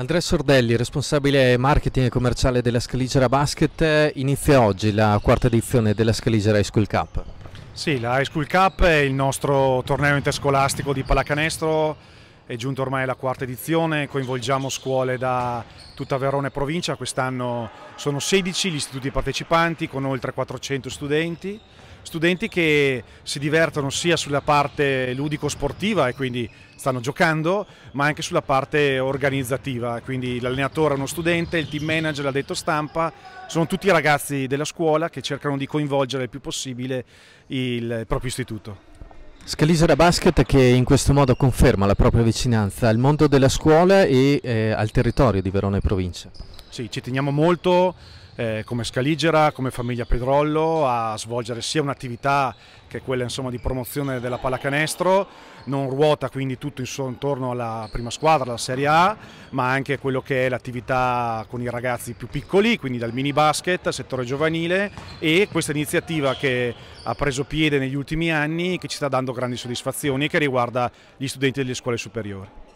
Andrea Sordelli, responsabile marketing e commerciale della Scaligera Basket, inizia oggi la quarta edizione della Scaligera High School Cup. Sì, la High School Cup è il nostro torneo interscolastico di pallacanestro, è giunta ormai la quarta edizione, coinvolgiamo scuole da tutta Verona e provincia, quest'anno sono 16 gli istituti partecipanti con oltre 400 studenti studenti che si divertono sia sulla parte ludico-sportiva e quindi stanno giocando, ma anche sulla parte organizzativa, quindi l'allenatore è uno studente, il team manager l'ha detto stampa, sono tutti ragazzi della scuola che cercano di coinvolgere il più possibile il proprio istituto. Scalisera Basket che in questo modo conferma la propria vicinanza al mondo della scuola e eh, al territorio di Verona e provincia. Sì, ci teniamo molto eh, come Scaligera, come famiglia Pedrollo a svolgere sia un'attività che è quella insomma, di promozione della pallacanestro, non ruota quindi tutto intorno alla prima squadra, alla Serie A, ma anche quello che è l'attività con i ragazzi più piccoli, quindi dal mini basket, settore giovanile e questa iniziativa che ha preso piede negli ultimi anni che ci sta dando grandi soddisfazioni e che riguarda gli studenti delle scuole superiori.